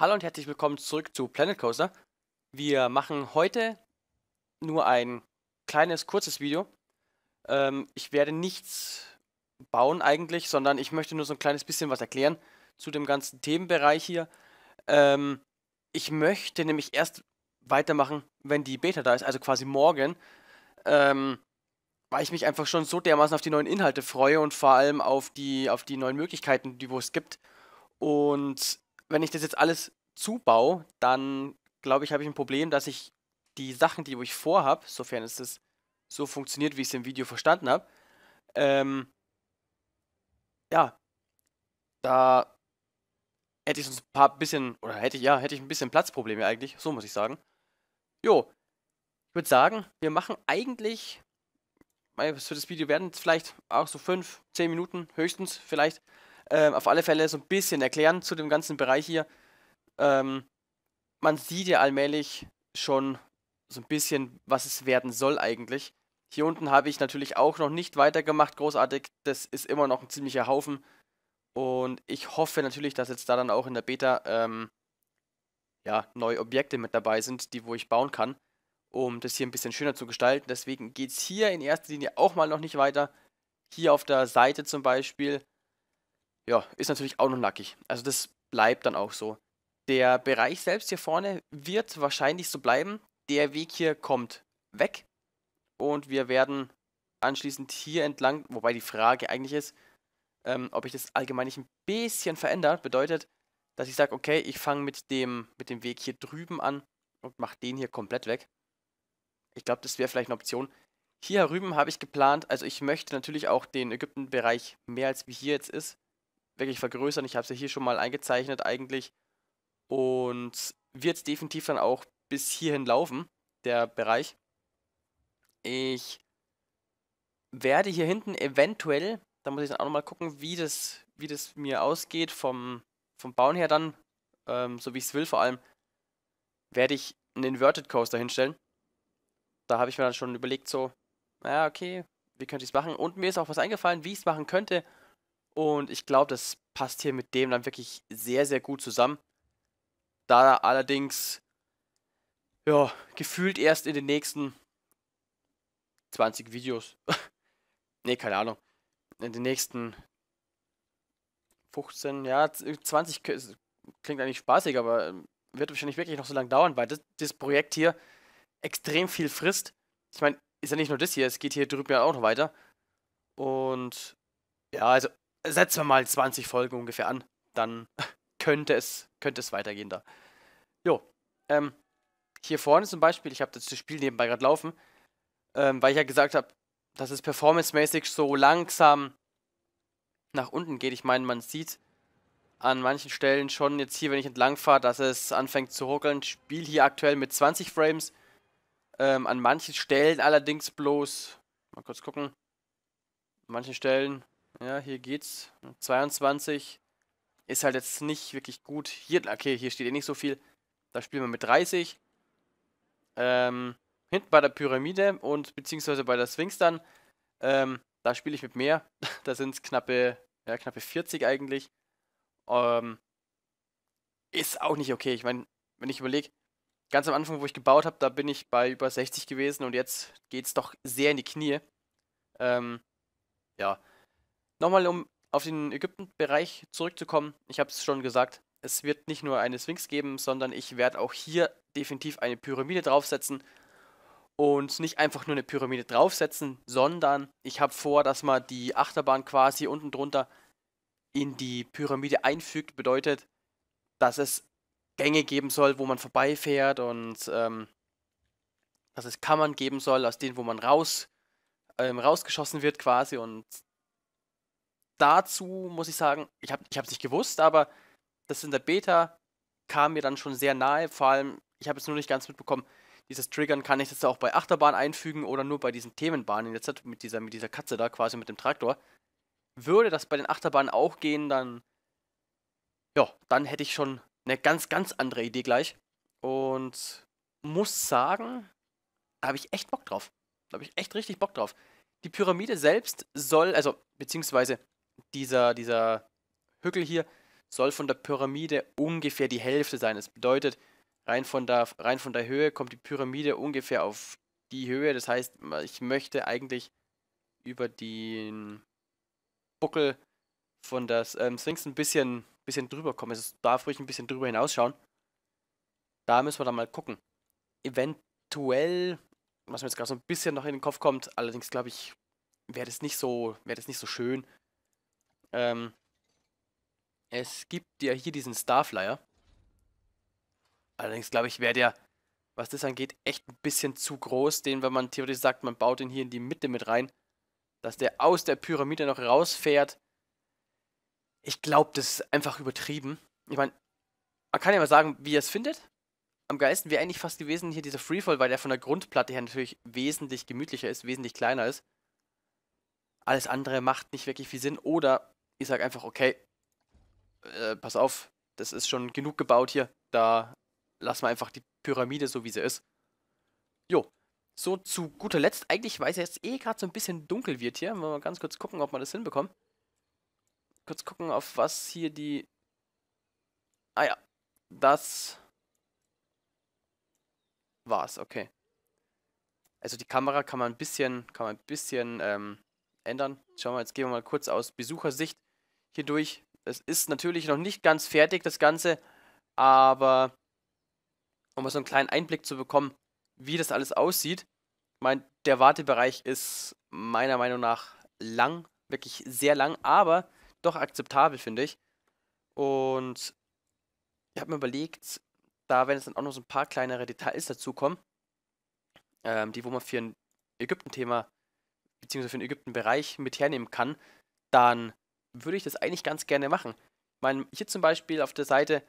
Hallo und herzlich willkommen zurück zu Planet Coaster. Wir machen heute nur ein kleines, kurzes Video. Ähm, ich werde nichts bauen eigentlich, sondern ich möchte nur so ein kleines bisschen was erklären zu dem ganzen Themenbereich hier. Ähm, ich möchte nämlich erst weitermachen, wenn die Beta da ist, also quasi morgen, ähm, weil ich mich einfach schon so dermaßen auf die neuen Inhalte freue und vor allem auf die, auf die neuen Möglichkeiten, die wo es gibt. Und wenn ich das jetzt alles zubaue, dann glaube ich, habe ich ein Problem, dass ich die Sachen, die ich vorhabe, sofern es das so funktioniert, wie ich es im Video verstanden habe, ähm, ja, da hätte ich sonst ein paar bisschen, oder hätte ich, ja, hätte ich ein bisschen Platzprobleme eigentlich, so muss ich sagen. Jo, ich würde sagen, wir machen eigentlich, für das Video werden es vielleicht auch so 5, 10 Minuten höchstens vielleicht ähm, auf alle Fälle so ein bisschen erklären zu dem ganzen Bereich hier. Ähm, man sieht ja allmählich schon so ein bisschen, was es werden soll eigentlich. Hier unten habe ich natürlich auch noch nicht weitergemacht, großartig. Das ist immer noch ein ziemlicher Haufen. Und ich hoffe natürlich, dass jetzt da dann auch in der Beta ähm, ja, neue Objekte mit dabei sind, die wo ich bauen kann, um das hier ein bisschen schöner zu gestalten. Deswegen geht es hier in erster Linie auch mal noch nicht weiter. Hier auf der Seite zum Beispiel ja, ist natürlich auch noch nackig. Also das bleibt dann auch so. Der Bereich selbst hier vorne wird wahrscheinlich so bleiben. Der Weg hier kommt weg. Und wir werden anschließend hier entlang, wobei die Frage eigentlich ist, ähm, ob ich das allgemein nicht ein bisschen verändert. Bedeutet, dass ich sage, okay, ich fange mit dem, mit dem Weg hier drüben an und mache den hier komplett weg. Ich glaube, das wäre vielleicht eine Option. Hier herüben habe ich geplant, also ich möchte natürlich auch den Ägyptenbereich mehr als wie hier jetzt ist, wirklich vergrößern. Ich habe sie ja hier schon mal eingezeichnet eigentlich und wird definitiv dann auch bis hierhin laufen, der Bereich. Ich werde hier hinten eventuell, da muss ich dann auch nochmal gucken, wie das, wie das mir ausgeht vom, vom Bauen her dann, ähm, so wie ich es will vor allem, werde ich einen Inverted Coaster hinstellen. Da habe ich mir dann schon überlegt so, naja, okay, wie könnte ich es machen? Und mir ist auch was eingefallen, wie ich es machen könnte, und ich glaube, das passt hier mit dem dann wirklich sehr, sehr gut zusammen. Da allerdings, ja, gefühlt erst in den nächsten 20 Videos. ne, keine Ahnung. In den nächsten 15, ja, 20 klingt eigentlich spaßig, aber ähm, wird wahrscheinlich wirklich noch so lange dauern, weil das, das Projekt hier extrem viel frisst. Ich meine, ist ja nicht nur das hier, es geht hier drüben ja auch noch weiter. Und ja, also setzen wir mal 20 Folgen ungefähr an. Dann könnte es, könnte es weitergehen da. Jo. Ähm, hier vorne zum Beispiel, ich habe das Spiel nebenbei gerade laufen, ähm, weil ich ja gesagt habe, dass es performancemäßig so langsam nach unten geht. Ich meine, man sieht an manchen Stellen schon jetzt hier, wenn ich entlang fahre, dass es anfängt zu ruckeln. Spiel hier aktuell mit 20 Frames. Ähm, an manchen Stellen allerdings bloß, mal kurz gucken, an manchen Stellen ja, hier geht's. 22 ist halt jetzt nicht wirklich gut. Hier, okay, hier steht eh nicht so viel. Da spielen wir mit 30. Ähm, hinten bei der Pyramide und beziehungsweise bei der Sphinx dann. Ähm, da spiele ich mit mehr. da sind es knappe, ja, knappe 40 eigentlich. Ähm, ist auch nicht okay. Ich meine, wenn ich überlege, ganz am Anfang, wo ich gebaut habe, da bin ich bei über 60 gewesen und jetzt geht's doch sehr in die Knie. Ähm, ja, Nochmal, um auf den Ägypten-Bereich zurückzukommen. Ich habe es schon gesagt, es wird nicht nur eine Sphinx geben, sondern ich werde auch hier definitiv eine Pyramide draufsetzen. Und nicht einfach nur eine Pyramide draufsetzen, sondern ich habe vor, dass man die Achterbahn quasi unten drunter in die Pyramide einfügt. Bedeutet, dass es Gänge geben soll, wo man vorbeifährt und ähm, dass es Kammern geben soll, aus denen, wo man raus, ähm, rausgeschossen wird quasi und dazu muss ich sagen, ich habe es ich nicht gewusst, aber das in der Beta kam mir dann schon sehr nahe. Vor allem, ich habe es nur nicht ganz mitbekommen, dieses Triggern kann ich jetzt auch bei Achterbahn einfügen oder nur bei diesen Themenbahnen. Jetzt halt mit dieser, mit dieser Katze da quasi mit dem Traktor. Würde das bei den Achterbahnen auch gehen, dann. Ja, dann hätte ich schon eine ganz, ganz andere Idee gleich. Und muss sagen, da habe ich echt Bock drauf. Da habe ich echt richtig Bock drauf. Die Pyramide selbst soll, also, beziehungsweise dieser, dieser Hückel hier soll von der Pyramide ungefähr die Hälfte sein. Das bedeutet, rein von der, rein von der Höhe kommt die Pyramide ungefähr auf die Höhe. Das heißt, ich möchte eigentlich über den Buckel von der ähm, Sphinx ein bisschen, bisschen drüber kommen. Es darf ruhig ein bisschen drüber hinausschauen. Da müssen wir dann mal gucken. Eventuell, was mir jetzt gerade so ein bisschen noch in den Kopf kommt, allerdings glaube ich, wäre das so, wäre das nicht so schön, ähm, es gibt ja hier diesen Starflyer. Allerdings glaube ich, wäre der, was das angeht, echt ein bisschen zu groß. Den, wenn man theoretisch sagt, man baut den hier in die Mitte mit rein, dass der aus der Pyramide noch rausfährt. Ich glaube, das ist einfach übertrieben. Ich meine, man kann ja mal sagen, wie ihr es findet. Am geilsten wäre eigentlich fast gewesen hier dieser Freefall, weil der von der Grundplatte her natürlich wesentlich gemütlicher ist, wesentlich kleiner ist. Alles andere macht nicht wirklich viel Sinn. Oder ich sage einfach, okay, äh, pass auf, das ist schon genug gebaut hier, da lassen wir einfach die Pyramide so, wie sie ist. Jo, so zu guter Letzt, eigentlich weiß ich jetzt eh gerade so ein bisschen dunkel wird hier, wollen wir ganz kurz gucken, ob wir das hinbekommen. Kurz gucken, auf was hier die... Ah ja, das war's, okay. Also die Kamera kann man ein bisschen, kann man ein bisschen ähm, ändern. Schauen wir, jetzt gehen wir mal kurz aus Besuchersicht hier Es ist natürlich noch nicht ganz fertig, das Ganze, aber um mal so einen kleinen Einblick zu bekommen, wie das alles aussieht. Ich der Wartebereich ist meiner Meinung nach lang, wirklich sehr lang, aber doch akzeptabel, finde ich. Und ich habe mir überlegt, da werden es dann auch noch so ein paar kleinere Details dazukommen, ähm, die, wo man für ein Ägypten-Thema beziehungsweise für den Ägypten-Bereich mit hernehmen kann, dann würde ich das eigentlich ganz gerne machen. Ich meine, hier zum Beispiel auf der Seite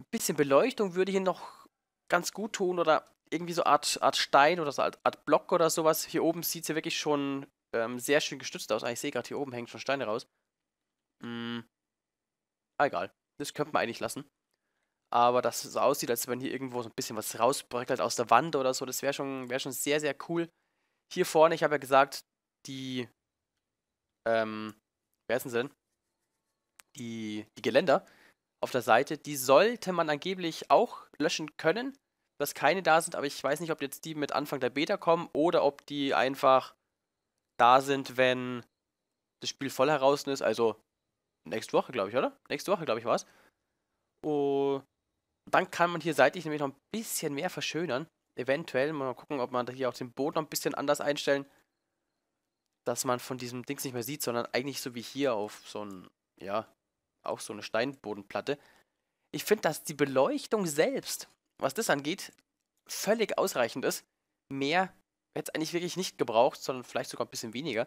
ein bisschen Beleuchtung würde hier noch ganz gut tun oder irgendwie so Art, Art Stein oder so Art, Art Block oder sowas. Hier oben sieht es ja wirklich schon ähm, sehr schön gestützt aus. Ah, ich sehe gerade, hier oben hängen schon Steine raus. Hm. Ah, egal. Das könnte man eigentlich lassen. Aber dass es so aussieht, als wenn hier irgendwo so ein bisschen was rausbröckelt aus der Wand oder so, das wäre schon, wär schon sehr, sehr cool. Hier vorne, ich habe ja gesagt, die, ähm, wie heißen denn? Die, die Geländer auf der Seite, die sollte man angeblich auch löschen können, dass keine da sind, aber ich weiß nicht, ob jetzt die mit Anfang der Beta kommen oder ob die einfach da sind, wenn das Spiel voll heraus ist. Also nächste Woche, glaube ich, oder? Nächste Woche, glaube ich, war es. Und oh, dann kann man hier seitlich nämlich noch ein bisschen mehr verschönern. Eventuell mal gucken, ob man hier auch den Boden noch ein bisschen anders einstellen dass man von diesem Dings nicht mehr sieht, sondern eigentlich so wie hier auf so ein, ja, auch so eine Steinbodenplatte. Ich finde, dass die Beleuchtung selbst, was das angeht, völlig ausreichend ist. Mehr hätte es eigentlich wirklich nicht gebraucht, sondern vielleicht sogar ein bisschen weniger.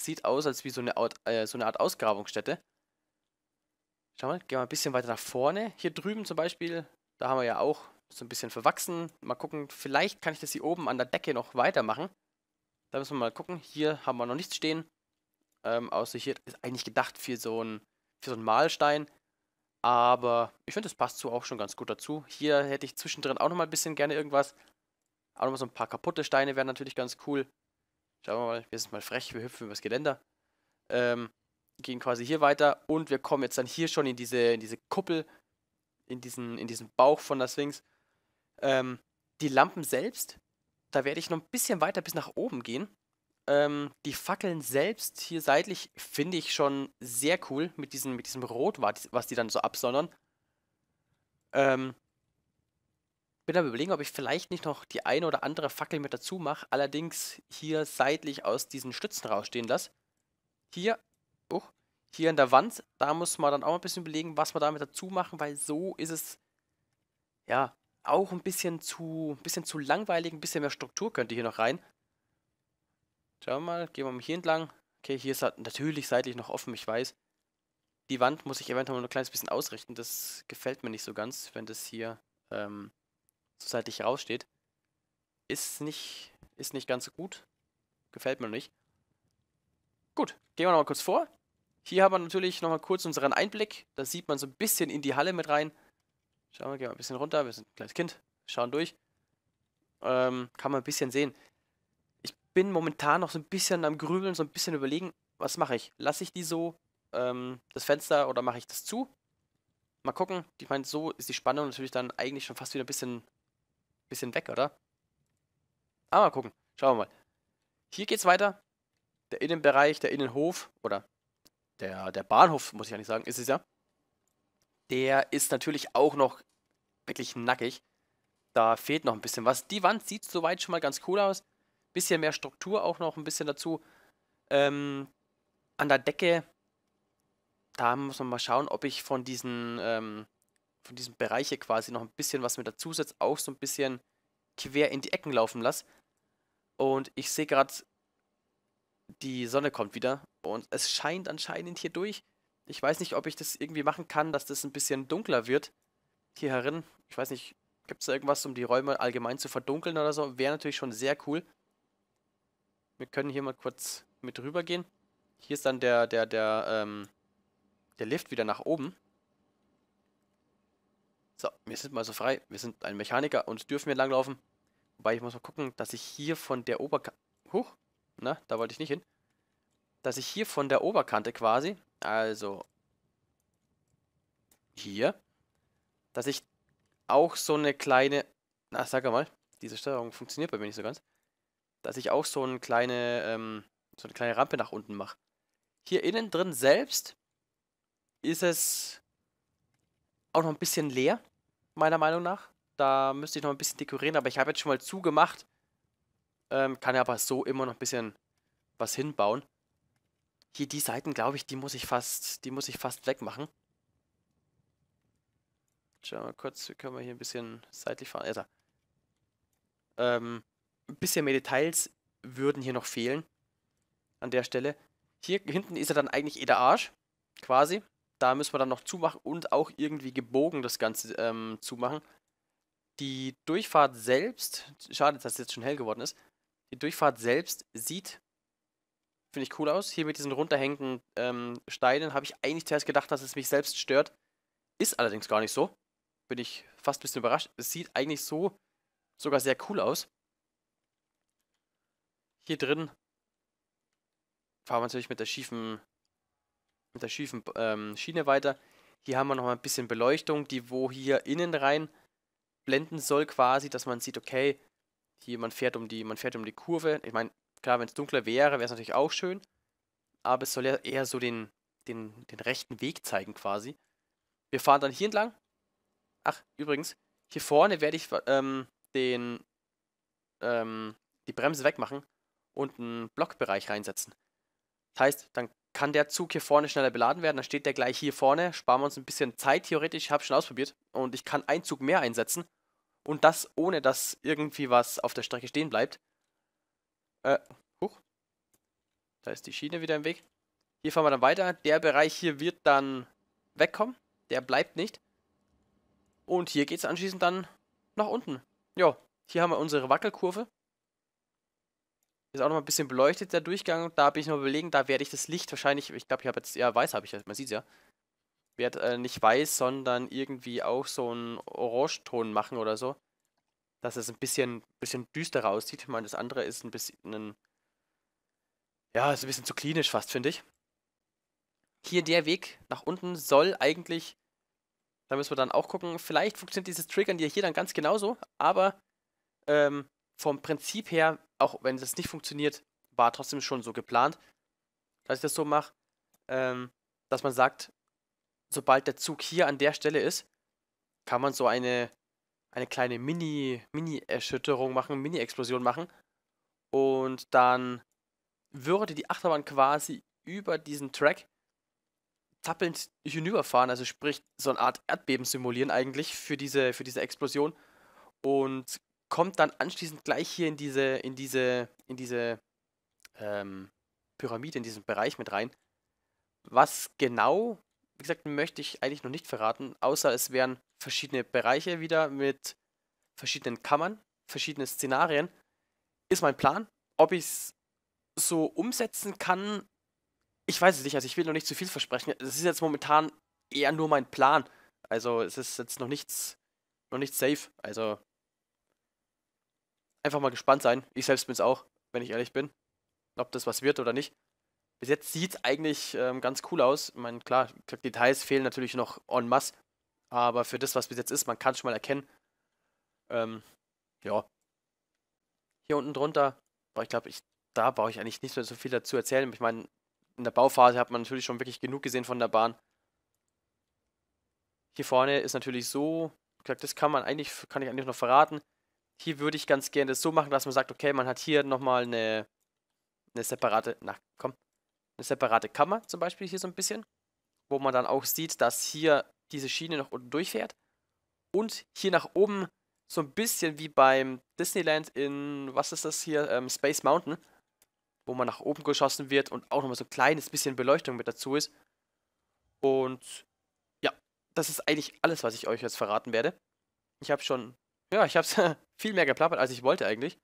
Sieht aus, als wie so eine Art, äh, so eine Art Ausgrabungsstätte. Schau mal, gehen wir ein bisschen weiter nach vorne. Hier drüben zum Beispiel, da haben wir ja auch so ein bisschen verwachsen. Mal gucken, vielleicht kann ich das hier oben an der Decke noch weitermachen. Da müssen wir mal gucken. Hier haben wir noch nichts stehen. Ähm, außer hier ist eigentlich gedacht für so einen so Mahlstein. Aber ich finde, das passt so auch schon ganz gut dazu. Hier hätte ich zwischendrin auch nochmal ein bisschen gerne irgendwas. Auch nochmal so ein paar kaputte Steine wären natürlich ganz cool. Schauen wir mal, wir sind mal frech, wir hüpfen übers Geländer. Ähm, gehen quasi hier weiter und wir kommen jetzt dann hier schon in diese, in diese Kuppel, in diesen, in diesen Bauch von der Sphinx. Ähm, die Lampen selbst da werde ich noch ein bisschen weiter bis nach oben gehen. Ähm, die Fackeln selbst hier seitlich finde ich schon sehr cool mit, diesen, mit diesem Rot, was die dann so absondern. Ähm, bin am überlegen, ob ich vielleicht nicht noch die eine oder andere Fackel mit dazu mache, allerdings hier seitlich aus diesen Stützen rausstehen lasse. Hier, oh, hier an der Wand, da muss man dann auch ein bisschen überlegen, was wir damit dazu machen, weil so ist es, ja, auch ein bisschen zu, ein bisschen zu langweilig, ein bisschen mehr Struktur könnte hier noch rein. Schauen wir mal, gehen wir mal hier entlang. Okay, hier ist halt natürlich seitlich noch offen, ich weiß. Die Wand muss ich eventuell noch ein kleines bisschen ausrichten. Das gefällt mir nicht so ganz, wenn das hier ähm, so seitlich raussteht. Ist nicht, ist nicht ganz so gut. Gefällt mir nicht. Gut, gehen wir nochmal kurz vor. Hier haben wir natürlich nochmal kurz unseren Einblick. Da sieht man so ein bisschen in die Halle mit rein. Schauen wir, gehen wir ein bisschen runter. Wir sind ein kleines Kind. Schauen durch. Ähm, kann man ein bisschen sehen. Ich bin momentan noch so ein bisschen am Grübeln, so ein bisschen überlegen, was mache ich? Lasse ich die so, ähm, das Fenster, oder mache ich das zu? Mal gucken. Ich meine, so ist die Spannung natürlich dann eigentlich schon fast wieder ein bisschen, bisschen weg, oder? Aber mal gucken. Schauen wir mal. Hier geht's weiter. Der Innenbereich, der Innenhof, oder der, der Bahnhof, muss ich eigentlich sagen, ist es ja. Der ist natürlich auch noch wirklich nackig. Da fehlt noch ein bisschen was. Die Wand sieht soweit schon mal ganz cool aus. Bisschen mehr Struktur auch noch ein bisschen dazu. Ähm, an der Decke, da muss man mal schauen, ob ich von diesen, ähm, von diesen Bereiche quasi noch ein bisschen was mit dazu setze. Auch so ein bisschen quer in die Ecken laufen lasse. Und ich sehe gerade, die Sonne kommt wieder. Und es scheint anscheinend hier durch. Ich weiß nicht, ob ich das irgendwie machen kann, dass das ein bisschen dunkler wird. Hier herin. Ich weiß nicht, gibt es da irgendwas, um die Räume allgemein zu verdunkeln oder so? Wäre natürlich schon sehr cool. Wir können hier mal kurz mit rübergehen. Hier ist dann der, der, der, ähm, der Lift wieder nach oben. So, wir sind mal so frei. Wir sind ein Mechaniker und dürfen hier langlaufen. Wobei ich muss mal gucken, dass ich hier von der Oberkante... Huch, na, da wollte ich nicht hin. Dass ich hier von der Oberkante quasi also hier, dass ich auch so eine kleine, na sag mal, diese Steuerung funktioniert bei mir nicht so ganz, dass ich auch so eine kleine, ähm, so eine kleine Rampe nach unten mache. Hier innen drin selbst ist es auch noch ein bisschen leer, meiner Meinung nach. Da müsste ich noch ein bisschen dekorieren, aber ich habe jetzt schon mal zugemacht. Ähm, kann ja aber so immer noch ein bisschen was hinbauen. Hier die Seiten, glaube ich, die muss ich fast, die muss ich fast wegmachen. Schauen wir mal kurz, können wir hier ein bisschen seitlich fahren. Also, ähm, ein bisschen mehr Details würden hier noch fehlen. An der Stelle. Hier hinten ist er dann eigentlich eh der Arsch. Quasi. Da müssen wir dann noch zumachen und auch irgendwie gebogen das Ganze ähm, zumachen. Die Durchfahrt selbst, schade, dass es jetzt schon hell geworden ist, die Durchfahrt selbst sieht Finde ich cool aus. Hier mit diesen runterhängenden ähm, Steinen habe ich eigentlich zuerst gedacht, dass es mich selbst stört. Ist allerdings gar nicht so. Bin ich fast ein bisschen überrascht. Es sieht eigentlich so sogar sehr cool aus. Hier drin fahren wir natürlich mit der schiefen, mit der schiefen ähm, Schiene weiter. Hier haben wir nochmal ein bisschen Beleuchtung, die wo hier innen rein blenden soll quasi, dass man sieht, okay, hier man fährt um die, man fährt um die Kurve. Ich meine, Klar, wenn es dunkler wäre, wäre es natürlich auch schön. Aber es soll ja eher so den, den, den rechten Weg zeigen quasi. Wir fahren dann hier entlang. Ach, übrigens, hier vorne werde ich ähm, den, ähm, die Bremse wegmachen und einen Blockbereich reinsetzen. Das heißt, dann kann der Zug hier vorne schneller beladen werden. Dann steht der gleich hier vorne. Sparen wir uns ein bisschen Zeit theoretisch. Ich habe schon ausprobiert. Und ich kann einen Zug mehr einsetzen. Und das ohne, dass irgendwie was auf der Strecke stehen bleibt. Äh, hoch. Da ist die Schiene wieder im Weg. Hier fahren wir dann weiter. Der Bereich hier wird dann wegkommen. Der bleibt nicht. Und hier geht es anschließend dann nach unten. Ja, hier haben wir unsere Wackelkurve. Ist auch noch ein bisschen beleuchtet, der Durchgang. Da bin ich noch überlegen, da werde ich das Licht wahrscheinlich, ich glaube, ich habe jetzt, ja, weiß habe ich jetzt, man sieht es ja. Werde äh, nicht weiß, sondern irgendwie auch so einen Orangeton machen oder so dass es ein bisschen, bisschen düster aussieht. Ich meine, das andere ist ein bisschen. ja, ist ein bisschen zu klinisch fast, finde ich. Hier der Weg nach unten soll eigentlich. Da müssen wir dann auch gucken. Vielleicht funktioniert dieses Triggern hier dann ganz genauso, aber ähm, vom Prinzip her, auch wenn das nicht funktioniert, war trotzdem schon so geplant, dass ich das so mache, ähm, dass man sagt, sobald der Zug hier an der Stelle ist, kann man so eine eine kleine Mini, Mini-Erschütterung machen, Mini-Explosion machen. Und dann würde die Achterbahn quasi über diesen Track zappelnd hinüberfahren, also sprich so eine Art Erdbeben simulieren eigentlich für diese, für diese Explosion. Und kommt dann anschließend gleich hier in diese, in diese, in diese ähm, Pyramide, in diesen Bereich mit rein. Was genau wie gesagt, möchte ich eigentlich noch nicht verraten, außer es wären verschiedene Bereiche wieder mit verschiedenen Kammern, verschiedene Szenarien. Ist mein Plan. Ob ich es so umsetzen kann, ich weiß es nicht. Also ich will noch nicht zu viel versprechen. Es ist jetzt momentan eher nur mein Plan. Also es ist jetzt noch nichts, noch nichts safe. Also einfach mal gespannt sein. Ich selbst bin es auch, wenn ich ehrlich bin. Ob das was wird oder nicht bis jetzt sieht es eigentlich ähm, ganz cool aus. Ich meine, klar, Details fehlen natürlich noch en masse, aber für das, was bis jetzt ist, man kann es schon mal erkennen. Ähm, ja. Hier unten drunter, aber ich glaube, ich, da brauche ich eigentlich nicht mehr so viel dazu erzählen. Ich meine, in der Bauphase hat man natürlich schon wirklich genug gesehen von der Bahn. Hier vorne ist natürlich so, das kann man eigentlich, kann ich eigentlich noch verraten. Hier würde ich ganz gerne das so machen, dass man sagt, okay, man hat hier nochmal eine, eine separate, na komm, eine separate Kammer zum Beispiel hier so ein bisschen, wo man dann auch sieht, dass hier diese Schiene nach unten durchfährt und hier nach oben so ein bisschen wie beim Disneyland in, was ist das hier, ähm, Space Mountain, wo man nach oben geschossen wird und auch nochmal so ein kleines bisschen Beleuchtung mit dazu ist. Und ja, das ist eigentlich alles, was ich euch jetzt verraten werde. Ich habe schon, ja, ich habe viel mehr geplappert, als ich wollte eigentlich.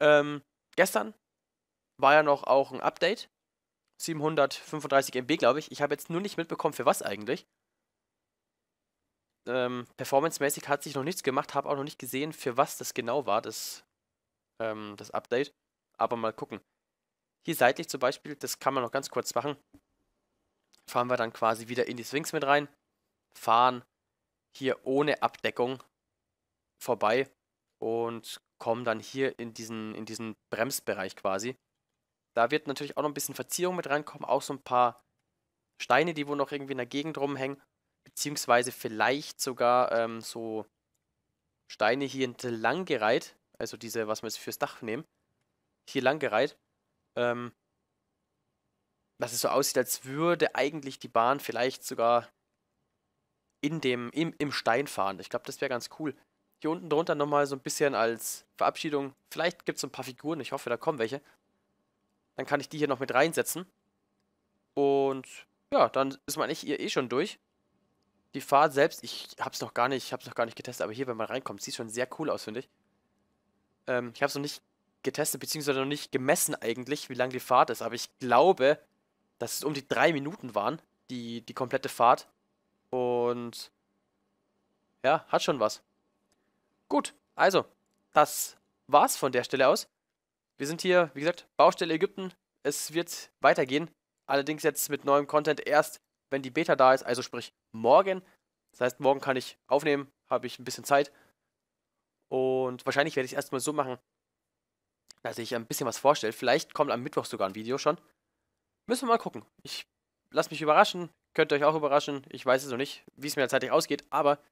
Ähm, gestern war ja noch auch ein Update 735 MB, glaube ich. Ich habe jetzt nur nicht mitbekommen, für was eigentlich. Ähm, Performance-mäßig hat sich noch nichts gemacht, habe auch noch nicht gesehen, für was das genau war, das, ähm, das Update. Aber mal gucken. Hier seitlich zum Beispiel, das kann man noch ganz kurz machen. Fahren wir dann quasi wieder in die Swings mit rein. Fahren hier ohne Abdeckung vorbei und kommen dann hier in diesen, in diesen Bremsbereich quasi. Da wird natürlich auch noch ein bisschen Verzierung mit reinkommen, auch so ein paar Steine, die wohl noch irgendwie in der Gegend rumhängen, beziehungsweise vielleicht sogar ähm, so Steine hier entlang gereiht, also diese, was wir jetzt fürs Dach nehmen, hier lang gereiht, ähm, dass es so aussieht, als würde eigentlich die Bahn vielleicht sogar in dem, im, im Stein fahren. Ich glaube, das wäre ganz cool. Hier unten drunter nochmal so ein bisschen als Verabschiedung. Vielleicht gibt es so ein paar Figuren, ich hoffe, da kommen welche. Dann kann ich die hier noch mit reinsetzen. Und ja, dann ist man eigentlich eh schon durch. Die Fahrt selbst, ich hab's noch gar nicht, hab's noch gar nicht getestet, aber hier, wenn man reinkommt, sieht schon sehr cool aus, finde ich. Ähm, ich hab's noch nicht getestet, beziehungsweise noch nicht gemessen eigentlich, wie lang die Fahrt ist, aber ich glaube, dass es um die drei Minuten waren, die, die komplette Fahrt. Und ja, hat schon was. Gut, also, das war's von der Stelle aus. Wir sind hier, wie gesagt, Baustelle Ägypten. Es wird weitergehen. Allerdings jetzt mit neuem Content erst, wenn die Beta da ist, also sprich morgen. Das heißt, morgen kann ich aufnehmen, habe ich ein bisschen Zeit. Und wahrscheinlich werde ich es erstmal so machen, dass ich ein bisschen was vorstelle. Vielleicht kommt am Mittwoch sogar ein Video schon. Müssen wir mal gucken. Ich lasse mich überraschen. Könnt ihr euch auch überraschen. Ich weiß es noch nicht, wie es mir zeitlich ausgeht. Aber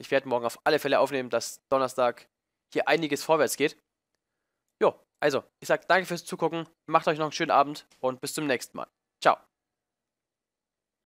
ich werde morgen auf alle Fälle aufnehmen, dass Donnerstag hier einiges vorwärts geht. Jo, also, ich sage danke fürs Zugucken, macht euch noch einen schönen Abend und bis zum nächsten Mal. Ciao.